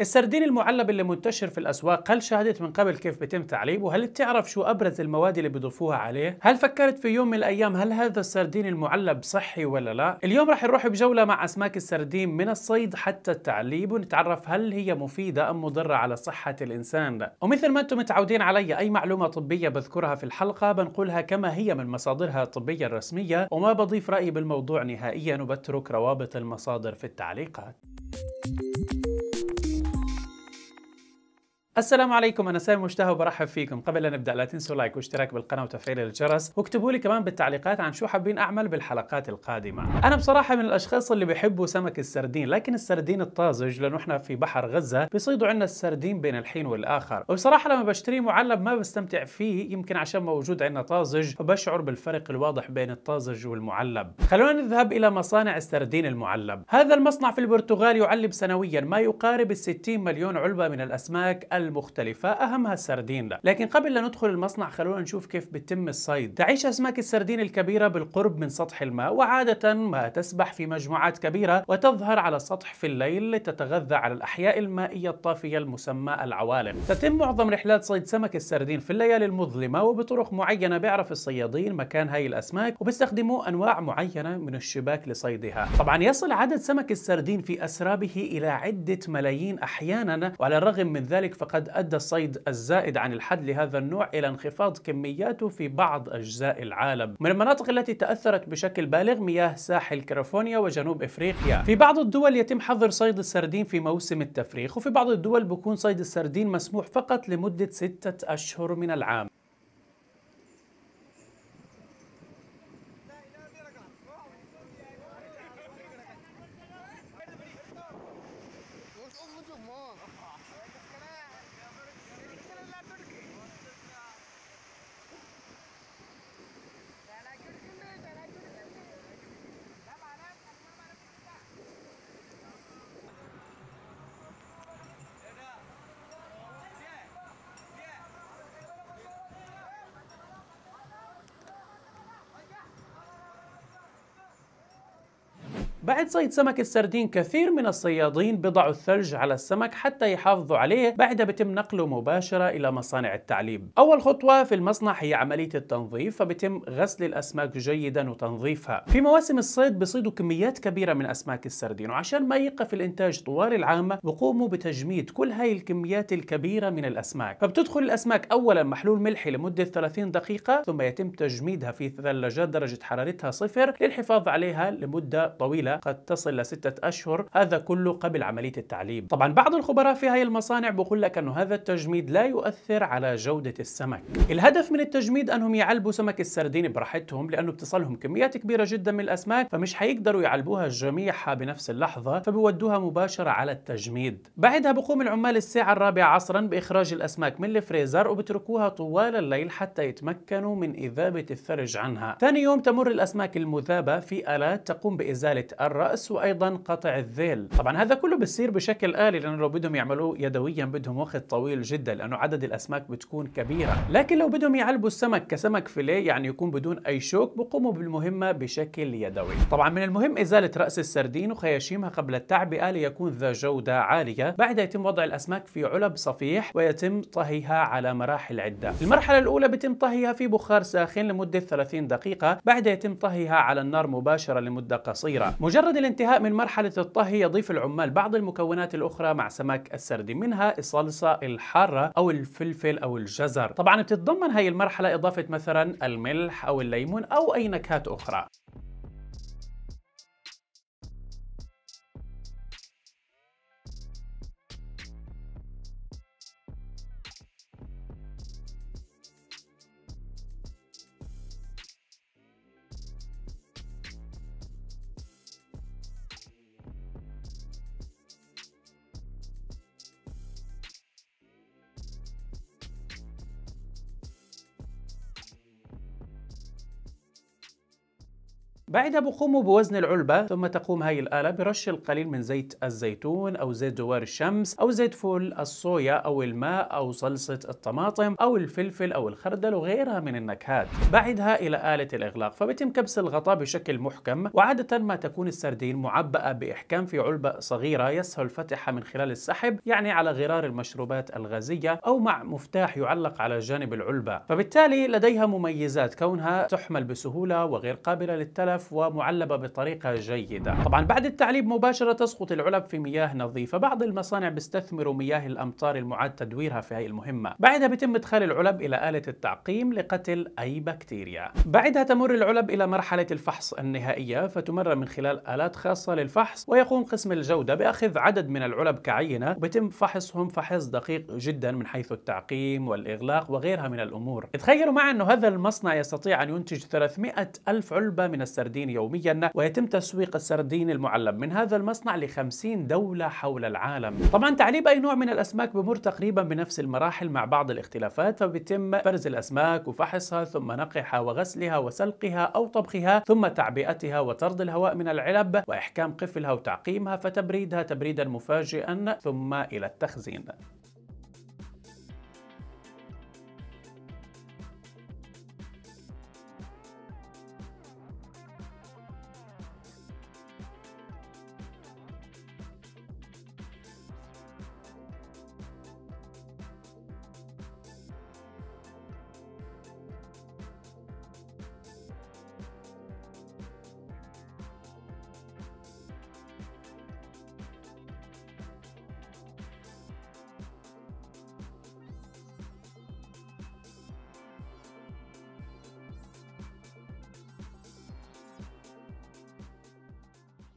السردين المعلب اللي منتشر في الأسواق هل شاهدت من قبل كيف بيتم تعليبه؟ هل بتعرف شو أبرز المواد اللي بيضيفوها عليه؟ هل فكرت في يوم من الأيام هل هذا السردين المعلب صحي ولا لا؟ اليوم رح نروح بجولة مع أسماك السردين من الصيد حتى التعليب ونتعرف هل هي مفيدة أم مضرة على صحة الإنسان؟ ومثل ما أنتم متعودين علي أي معلومة طبية بذكرها في الحلقة بنقولها كما هي من مصادرها الطبية الرسمية وما بضيف رأيي بالموضوع نهائيا وبترك روابط المصادر في التعليقات. السلام عليكم انا سامي مشتهى وبرحب فيكم قبل لا نبدا لا تنسوا لايك واشتراك بالقناه وتفعيل الجرس واكتبوا لي كمان بالتعليقات عن شو حابين اعمل بالحلقات القادمه انا بصراحه من الاشخاص اللي بحبوا سمك السردين لكن السردين الطازج لانه احنا في بحر غزه بيصيدوا عندنا السردين بين الحين والاخر وبصراحه لما بشتريه معلب ما بستمتع فيه يمكن عشان موجود عندنا طازج وبشعر بالفرق الواضح بين الطازج والمعلب خلونا نذهب الى مصانع السردين المعلب هذا المصنع في البرتغال يعلب سنويا ما يقارب ال 60 مليون علبه من الاسماك المختلفة أهمها السردين لكن قبل لا ندخل المصنع خلونا نشوف كيف بتم الصيد تعيش أسماك السردين الكبيرة بالقرب من سطح الماء وعادة ما تسبح في مجموعات كبيرة وتظهر على السطح في الليل لتتغذى على الأحياء المائية الطافية المسمى العوالم تتم معظم رحلات صيد سمك السردين في الليالي المظلمة وبطرق معينة بيعرف الصيادين مكان هاي الأسماك وبيستخدموا أنواع معينة من الشباك لصيدها طبعا يصل عدد سمك السردين في أسرابه إلى عدة ملايين أحيانا وعلى الرغم من ذلك فقد فقد أدى الصيد الزائد عن الحد لهذا النوع إلى انخفاض كمياته في بعض أجزاء العالم من المناطق التي تأثرت بشكل بالغ مياه ساحل كاليفورنيا وجنوب إفريقيا في بعض الدول يتم حظر صيد السردين في موسم التفريخ وفي بعض الدول بكون صيد السردين مسموح فقط لمدة ستة أشهر من العام بعد صيد سمك السردين كثير من الصيادين بضعوا الثلج على السمك حتى يحافظوا عليه بعدها بتم نقله مباشرة إلى مصانع التعليب أول خطوة في المصنع هي عملية التنظيف فبتم غسل الأسماك جيدا وتنظيفها في مواسم الصيد بيصيدوا كميات كبيرة من أسماك السردين وعشان ما يقف الإنتاج طوال العام بقوموا بتجميد كل هاي الكميات الكبيرة من الأسماك فبتدخل الأسماك أولا محلول ملحي لمدة 30 دقيقة ثم يتم تجميدها في ثلاجات درجة حرارتها صفر للحفاظ عليها لمدة طويلة قد تصل لستة أشهر هذا كله قبل عملية التعليم طبعا بعض الخبراء في هاي المصانع بقول لك أنه هذا التجميد لا يؤثر على جودة السمك الهدف من التجميد أنهم يعلبوا سمك السردين براحتهم لأنه بتصلهم كميات كبيرة جدا من الأسماك فمش حيقدروا يعلبوها جميعها بنفس اللحظة فبودوها مباشرة على التجميد بعدها بقوم العمال الساعة الرابعة عصرا بإخراج الأسماك من الفريزر وبتركوها طوال الليل حتى يتمكنوا من إذابة الثلج عنها ثاني يوم تمر الأسماك المذابة في آلات تقوم بإزالة الرأس وأيضا قطع الذيل طبعا هذا كله بيصير بشكل آلي لأنه لو بدهم يعملوه يدويا بدهم وقت طويل جدا لأنه عدد الأسماك بتكون كبيرة لكن لو بدهم يعلبوا السمك كسمك فيليه يعني يكون بدون أي شوك بقوموا بالمهمة بشكل يدوي طبعا من المهم إزالة رأس السردين وخياشيمها قبل التعبئة ليكون ذا جودة عالية بعدها يتم وضع الأسماك في علب صفيح ويتم طهيها على مراحل عدة المرحلة الأولى بتم طهيها في بخار ساخن لمدة 30 دقيقة بعدها يتم طهيها على النار مباشرة لمدة قصيرة مجرد الانتهاء من مرحلة الطهي يضيف العمال بعض المكونات الأخرى مع سمك السردين منها الصلصة الحارة أو الفلفل أو الجزر طبعا بتتضمن هاي المرحلة إضافة مثلا الملح أو الليمون أو أي نكهات أخرى بعدها بقوموا بوزن العلبة ثم تقوم هاي الآلة برش القليل من زيت الزيتون أو زيت دوار الشمس أو زيت فول الصويا أو الماء أو صلصة الطماطم أو الفلفل أو الخردل وغيرها من النكهات بعدها إلى آلة الإغلاق فبتم كبس الغطاء بشكل محكم وعادة ما تكون السردين معبأة بإحكام في علبة صغيرة يسهل فتحها من خلال السحب يعني على غرار المشروبات الغازية أو مع مفتاح يعلق على جانب العلبة فبالتالي لديها مميزات كونها تحمل بسهولة وغير قابلة للتلف العلف ومعلبة بطريقة جيدة طبعا بعد التعليب مباشرة تسقط العلب في مياه نظيفة بعض المصانع بيستثمروا مياه الأمطار المعاد تدويرها في هذه المهمة بعدها بيتم إدخال العلب إلى آلة التعقيم لقتل أي بكتيريا بعدها تمر العلب إلى مرحلة الفحص النهائية فتمر من خلال آلات خاصة للفحص ويقوم قسم الجودة بأخذ عدد من العلب كعينة وبتم فحصهم فحص دقيق جدا من حيث التعقيم والإغلاق وغيرها من الأمور تخيلوا مع أنه هذا المصنع يستطيع أن ينتج 300 ألف علبة من السردين السردين يوميا ويتم تسويق السردين المعلب من هذا المصنع ل 50 دولة حول العالم طبعا تعليب أي نوع من الأسماك بمر تقريبا بنفس المراحل مع بعض الاختلافات فبيتم فرز الأسماك وفحصها ثم نقعها وغسلها وسلقها أو طبخها ثم تعبئتها وطرد الهواء من العلب وإحكام قفلها وتعقيمها فتبريدها تبريدا مفاجئا ثم إلى التخزين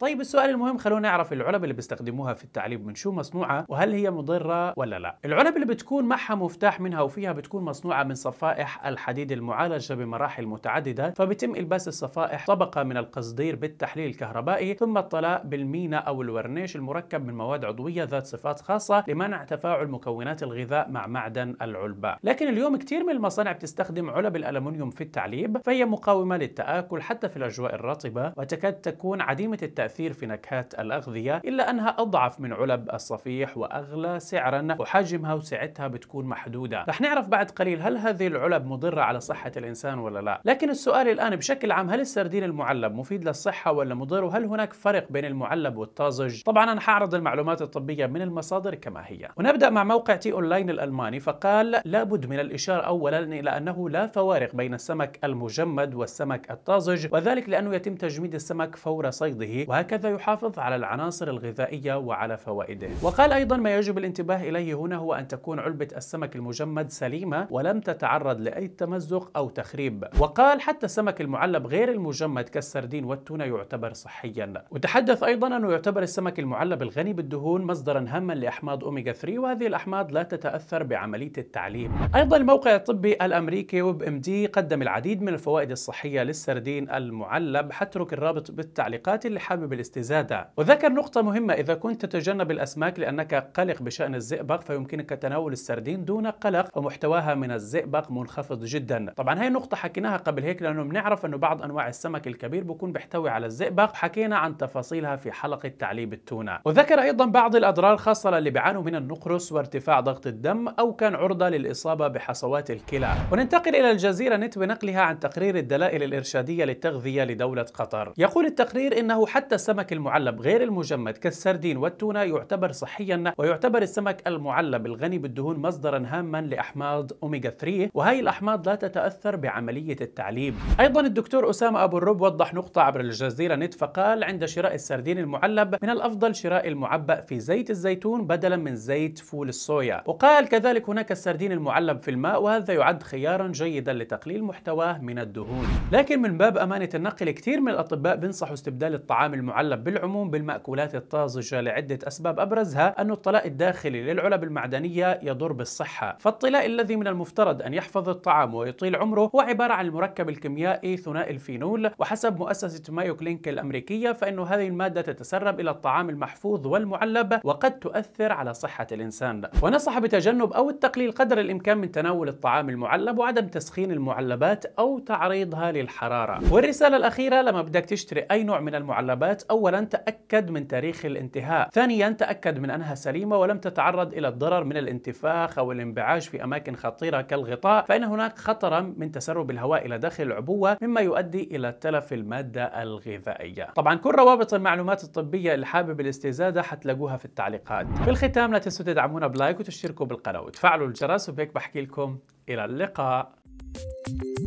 طيب السؤال المهم خلونا نعرف العلب اللي بيستخدموها في التعليم من شو مصنوعه وهل هي مضره ولا لا العلب اللي بتكون معها مفتاح منها وفيها بتكون مصنوعه من صفائح الحديد المعالجه بمراحل متعدده فبتم الباس الصفائح طبقه من القصدير بالتحليل الكهربائي ثم الطلاء بالمينا او الورنيش المركب من مواد عضويه ذات صفات خاصه لمنع تفاعل مكونات الغذاء مع معدن العلبه لكن اليوم كثير من المصانع بتستخدم علب الالومنيوم في التعليب فهي مقاومه للتاكل حتى في الاجواء الرطبه وتكاد تكون عديمه التأثير تأثير في نكهات الأغذية إلا أنها أضعف من علب الصفيح وأغلى سعرا وحجمها وسعتها بتكون محدودة رح نعرف بعد قليل هل هذه العلب مضرة على صحة الإنسان ولا لا لكن السؤال الآن بشكل عام هل السردين المعلب مفيد للصحة ولا مضر وهل هناك فرق بين المعلب والطازج طبعا أنا حأعرض المعلومات الطبية من المصادر كما هي ونبدأ مع موقع تي أونلاين الألماني فقال لابد من الإشارة أولا إلى أنه لا فوارق بين السمك المجمد والسمك الطازج وذلك لأنه يتم تجميد السمك فور صيده وهكذا يحافظ على العناصر الغذائية وعلى فوائده وقال أيضا ما يجب الانتباه إليه هنا هو أن تكون علبة السمك المجمد سليمة ولم تتعرض لأي تمزق أو تخريب وقال حتى السمك المعلب غير المجمد كالسردين والتونة يعتبر صحيا وتحدث أيضا أنه يعتبر السمك المعلب الغني بالدهون مصدرا هاما لأحماض أوميجا 3 وهذه الأحماض لا تتأثر بعملية التعليم أيضا الموقع الطبي الأمريكي ويب ام دي قدم العديد من الفوائد الصحية للسردين المعلب حترك الرابط بالتعليقات اللي حابب بالاستزادة وذكر نقطة مهمة إذا كنت تتجنب الأسماك لأنك قلق بشأن الزئبق فيمكنك تناول السردين دون قلق ومحتواها من الزئبق منخفض جدا طبعا هاي نقطة حكيناها قبل هيك لأنه بنعرف أنه بعض أنواع السمك الكبير بكون بيحتوي على الزئبق حكينا عن تفاصيلها في حلقة تعليب التونة وذكر أيضا بعض الأضرار خاصة للي بيعانوا من النقرس وارتفاع ضغط الدم أو كان عرضة للإصابة بحصوات الكلى وننتقل إلى الجزيرة نت بنقلها عن تقرير الدلائل الإرشادية للتغذية لدولة قطر يقول التقرير إنه حتى السمك المعلب غير المجمد كالسردين والتونة يعتبر صحيا ويعتبر السمك المعلب الغني بالدهون مصدرا هاما لأحماض أوميجا 3 وهي الأحماض لا تتأثر بعملية التعليب أيضا الدكتور أسامة أبو الرب وضح نقطة عبر الجزيرة نت فقال عند شراء السردين المعلب من الأفضل شراء المعبأ في زيت الزيتون بدلا من زيت فول الصويا وقال كذلك هناك السردين المعلب في الماء وهذا يعد خيارا جيدا لتقليل محتواه من الدهون لكن من باب أمانة النقل كثير من الأطباء بنصحوا استبدال الطعام المعلب بالعموم بالمأكولات الطازجة لعدة أسباب أبرزها أن الطلاء الداخلي للعلب المعدنية يضر بالصحة فالطلاء الذي من المفترض أن يحفظ الطعام ويطيل عمره هو عبارة عن المركب الكيميائي ثنائي الفينول وحسب مؤسسة مايو كلينك الأمريكية فإن هذه المادة تتسرب إلى الطعام المحفوظ والمعلب وقد تؤثر على صحة الإنسان ونصح بتجنب أو التقليل قدر الإمكان من تناول الطعام المعلب وعدم تسخين المعلبات أو تعريضها للحرارة والرسالة الأخيرة لما بدك تشتري أي نوع من المعلبات الوفاة أولا تأكد من تاريخ الانتهاء ثانيا تأكد من أنها سليمة ولم تتعرض إلى الضرر من الانتفاخ أو الانبعاج في أماكن خطيرة كالغطاء فإن هناك خطرا من تسرب الهواء إلى داخل العبوة مما يؤدي إلى تلف المادة الغذائية طبعا كل روابط المعلومات الطبية اللي حابب الاستزادة حتلاقوها في التعليقات في الختام لا تنسوا تدعمونا بلايك وتشتركوا بالقناة وتفعلوا الجرس وبهيك بحكي لكم إلى اللقاء thank you